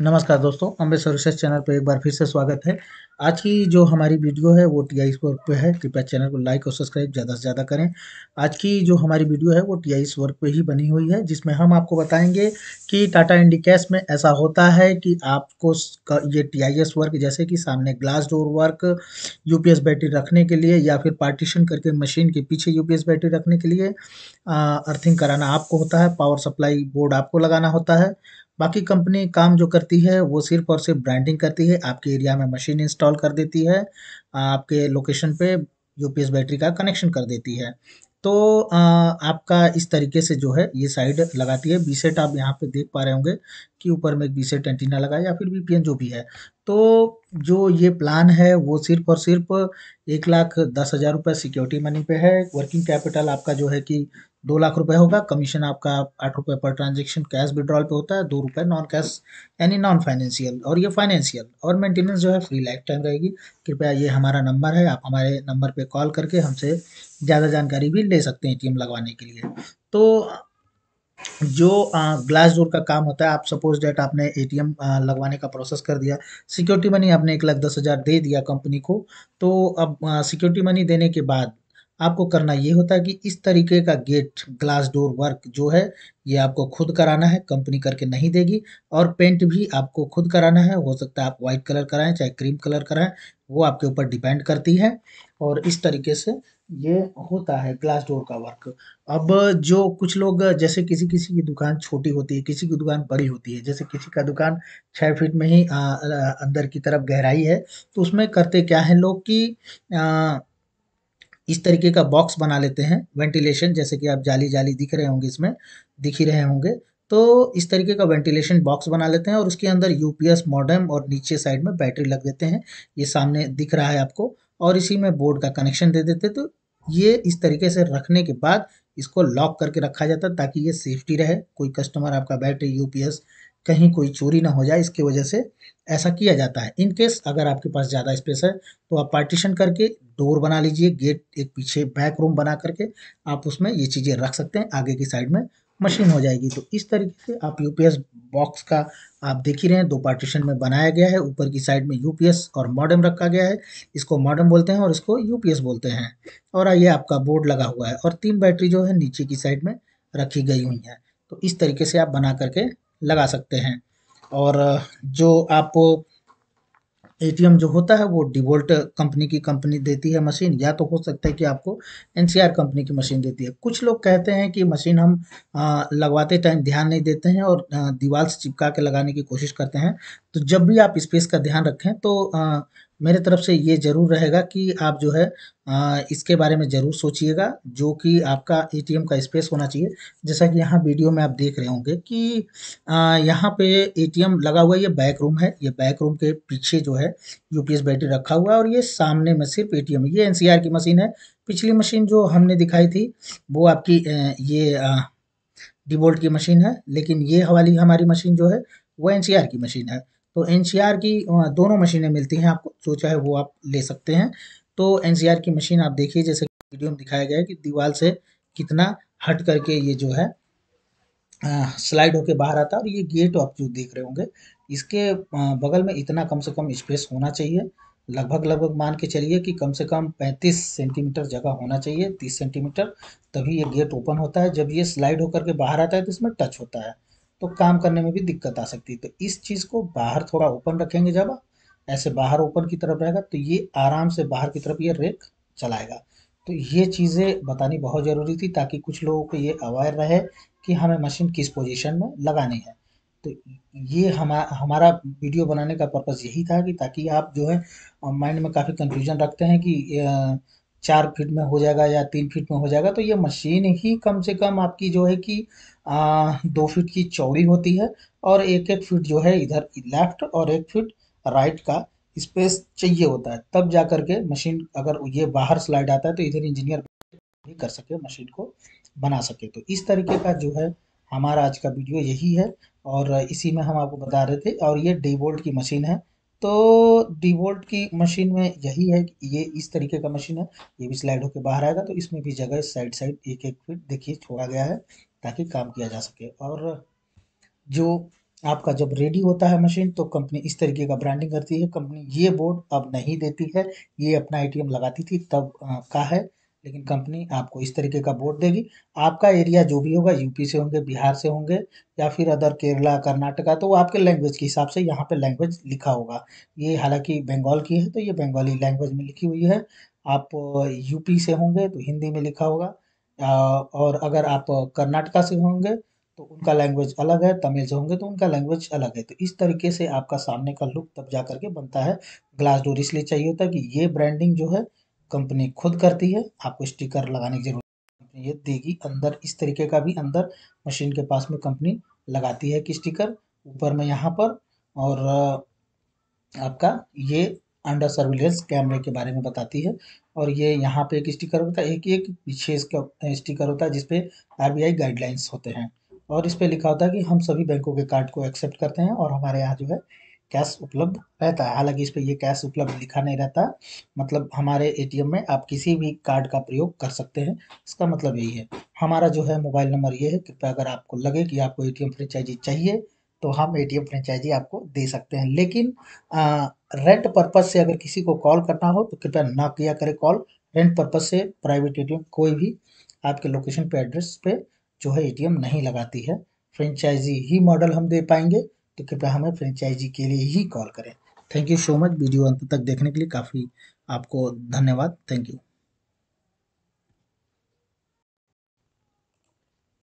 नमस्कार दोस्तों अम्बेसर research channel पर एक बार फिर से स्वागत है आज की जो हमारी वीडियो है वो टी आई वर्क पर है कृपया चैनल को लाइक और सब्सक्राइब ज़्यादा से ज़्यादा करें आज की जो हमारी वीडियो है वो टी आई वर्क पर ही बनी हुई है जिसमें हम आपको बताएंगे कि टाटा इंडी कैश में ऐसा होता है कि आपको ये टी आई वर्क जैसे कि सामने ग्लास डोर वर्क यू बैटरी रखने के लिए या फिर पार्टीशन करके मशीन के पीछे यू बैटरी रखने के लिए अर्थिंग कराना आपको होता है पावर सप्लाई बोर्ड आपको लगाना होता है बाकी कंपनी काम जो करती है वो सिर्फ और सिर्फ ब्रांडिंग करती है आपके एरिया में मशीन इंस्टॉल कर देती है आपके लोकेशन पे यूपीएस बैटरी का कनेक्शन कर देती है तो आपका इस तरीके से जो है ये साइड लगाती है बी सेट आप यहाँ पे देख पा रहे होंगे कि ऊपर में एक बी सेट एंटीना लगा या फिर एन जो भी है तो जो ये प्लान है वो सिर्फ और सिर्फ एक लाख दस हज़ार रुपये सिक्योरिटी मनी पे है वर्किंग कैपिटल आपका जो है कि दो लाख रुपए होगा कमीशन आपका आठ रुपए पर ट्रांजेक्शन कैश विड्रॉल पे होता है दो रुपए नॉन कैश यानी नॉन फाइनेंशियल और ये फाइनेंशियल और मेंटेनेंस जो है फ्री लाइफ टाइम रहेगी कृपया ये हमारा नंबर है आप हमारे नंबर पे कॉल करके हमसे ज़्यादा जानकारी भी ले सकते हैं एटीएम लगवाने के लिए तो जो ग्लास डोर का काम होता है आप सपोज डेट आपने एटीएम लगवाने का प्रोसेस कर दिया सिक्योरिटी मनी आपने एक लाख दस हज़ार दे दिया कंपनी को तो अब सिक्योरिटी मनी देने के बाद आपको करना ये होता है कि इस तरीके का गेट ग्लास डोर वर्क जो है ये आपको खुद कराना है कंपनी करके नहीं देगी और पेंट भी आपको खुद कराना है हो सकता है आप वाइट कलर कराएं चाहे क्रीम कलर कराएं वो आपके ऊपर डिपेंड करती है और इस तरीके से ये होता है ग्लास डोर का वर्क अब जो कुछ लोग जैसे किसी किसी की दुकान छोटी होती है किसी की दुकान बड़ी होती है जैसे किसी का दुकान छः फीट में ही आ, अंदर की तरफ गहराई है तो उसमें करते क्या है लोग कि इस तरीके का बॉक्स बना लेते हैं वेंटिलेशन जैसे कि आप जाली जाली दिख रहे होंगे इसमें दिख ही रहे होंगे तो इस तरीके का वेंटिलेशन बॉक्स बना लेते हैं और उसके अंदर यूपीएस मॉडर्म और नीचे साइड में बैटरी लग देते हैं ये सामने दिख रहा है आपको और इसी में बोर्ड का कनेक्शन दे देते तो ये इस तरीके से रखने के बाद इसको लॉक करके रखा जाता ताकि ये सेफ्टी रहे कोई कस्टमर आपका बैटरी यूपीएस कहीं कोई चोरी ना हो जाए इसकी वजह से ऐसा किया जाता है इनकेस अगर आपके पास ज़्यादा स्पेस है तो आप पार्टीशन करके डोर बना लीजिए गेट एक पीछे बैक रूम बना करके आप उसमें ये चीज़ें रख सकते हैं आगे की साइड में मशीन हो जाएगी तो इस तरीके से आप यूपीएस बॉक्स का आप देख ही रहे हैं दो पार्टीशन में बनाया गया है ऊपर की साइड में यूपीएस और मॉडम रखा गया है इसको मॉडम बोलते हैं और इसको यूपीएस बोलते हैं और ये आपका बोर्ड लगा हुआ है और तीन बैटरी जो है नीचे की साइड में रखी गई हुई हैं तो इस तरीके से आप बना करके लगा सकते हैं और जो आप एटीएम जो होता है वो डिवोल्ट कंपनी की कंपनी देती है मशीन या तो हो सकता है कि आपको एनसीआर कंपनी की मशीन देती है कुछ लोग कहते हैं कि मशीन हम लगवाते टाइम ध्यान नहीं देते हैं और दीवार से चिपका के लगाने की कोशिश करते हैं तो जब भी आप स्पेस का ध्यान रखें तो मेरे तरफ से ये ज़रूर रहेगा कि आप जो है इसके बारे में ज़रूर सोचिएगा जो कि आपका एटीएम का स्पेस होना चाहिए जैसा कि यहाँ वीडियो में आप देख रहे होंगे कि यहाँ पे एटीएम लगा हुआ ये बैक रूम है ये बैक रूम के पीछे जो है यूपीएस बैटरी रखा हुआ है और ये सामने में सिर्फ एटीएम है ये एन की मशीन है पिछली मशीन जो हमने दिखाई थी वो आपकी ये डिबोल्ट की मशीन है लेकिन ये हवाली हमारी मशीन जो है वो एन की मशीन है तो एन की दोनों मशीनें मिलती हैं आपको जो चाहे वो आप ले सकते हैं तो एन की मशीन आप देखिए जैसे वीडियो में दिखाया गया है कि दीवार से कितना हट करके ये जो है स्लाइड होके बाहर आता है और ये गेट आप जो देख रहे होंगे इसके बगल में इतना कम से कम स्पेस होना चाहिए लगभग लगभग मान के चलिए कि कम से कम 35 सेंटीमीटर जगह होना चाहिए 30 सेंटीमीटर तभी ये गेट ओपन होता है जब ये स्लाइड होकर के बाहर आता है तो इसमें टच होता है तो काम करने में भी दिक्कत आ सकती है तो इस चीज़ को बाहर थोड़ा ओपन रखेंगे जब ऐसे बाहर ओपन की तरफ रहेगा तो ये आराम से बाहर की तरफ ये रेक चलाएगा तो ये चीज़ें बतानी बहुत ज़रूरी थी ताकि कुछ लोगों को ये अवेयर रहे कि हमें मशीन किस पोजीशन में लगानी है तो ये हमा हमारा वीडियो बनाने का पर्पज़ यही था कि ताकि आप जो है माइंड में काफ़ी कंफ्यूजन रखते हैं कि चार फीट में हो जाएगा या तीन फीट में हो जाएगा तो ये मशीन ही कम से कम आपकी जो है कि दो फीट की चौड़ी होती है और एक एक फीट जो है इधर लेफ्ट और एक फीट राइट का स्पेस चाहिए होता है तब जा करके मशीन अगर ये बाहर स्लाइड आता है तो इधर इंजीनियर भी कर सके मशीन को बना सके तो इस तरीके का जो है हमारा आज का वीडियो यही है और इसी में हम आपको बता रहे थे और ये डी बोल्ट की मशीन है तो डिवोल्ट की मशीन में यही है कि ये इस तरीके का मशीन है ये भी स्लाइड होकर बाहर आएगा तो इसमें भी जगह साइड साइड एक एक फिट देखिए छोड़ा गया है ताकि काम किया जा सके और जो आपका जब रेडी होता है मशीन तो कंपनी इस तरीके का ब्रांडिंग करती है कंपनी ये बोर्ड अब नहीं देती है ये अपना एटीएम लगाती थी तब आ, का है लेकिन कंपनी आपको इस तरीके का बोर्ड देगी आपका एरिया जो भी होगा यूपी से होंगे बिहार से होंगे या फिर अदर केरला कर्नाटका तो वो आपके लैंग्वेज के हिसाब से यहाँ पे लैंग्वेज लिखा होगा ये हालांकि बंगाल की है तो ये बंगाली लैंग्वेज में लिखी हुई है आप यूपी से होंगे तो हिंदी में लिखा होगा और अगर आप कर्नाटका से होंगे तो उनका लैंग्वेज अलग है तमिल से होंगे तो उनका लैंग्वेज अलग है तो इस तरीके से आपका सामने का लुक तब जा करके बनता है ग्लास डोर इसलिए चाहिए होता है कि ये ब्रांडिंग जो है कंपनी खुद करती है आपको स्टिकर लगाने की जरूरत कंपनी ये देगी अंदर इस तरीके का भी अंदर मशीन के पास में कंपनी लगाती है कि स्टिकर ऊपर में यहाँ पर और आपका ये अंडर सर्विलेंस कैमरे के बारे में बताती है और ये यहाँ पे एक स्टिकर होता है एक एक पीछे इसका स्टिकर होता है जिसपे आरबीआई गाइडलाइंस होते हैं और इस पर लिखा होता है कि हम सभी बैंकों के कार्ड को एक्सेप्ट करते हैं और हमारे यहाँ जो है कैश उपलब्ध रहता है हालांकि इस पर यह कैश उपलब्ध लिखा नहीं रहता मतलब हमारे एटीएम में आप किसी भी कार्ड का प्रयोग कर सकते हैं इसका मतलब यही है हमारा जो है मोबाइल नंबर ये है कृपया अगर आपको लगे कि आपको ए फ्रेंचाइजी चाहिए तो हम ए टी एम फ्रेंचाइजी आपको दे सकते हैं लेकिन आ, रेंट पर्पज़ से अगर किसी को कॉल करना हो तो कृपया ना किया करें कॉल रेंट पर्पज़ से प्राइवेट ए टी एम कोई भी आपके लोकेशन पे एड्रेस पे जो है ए टी एम नहीं लगाती है फ्रेंचाइजी ही मॉडल हम दे पाएंगे तो कृपया हमें फ्रेंचाइजी के लिए ही कॉल करें thank you so much video अंत तक देखने के लिए काफ़ी आपको धन्यवाद थैंक यू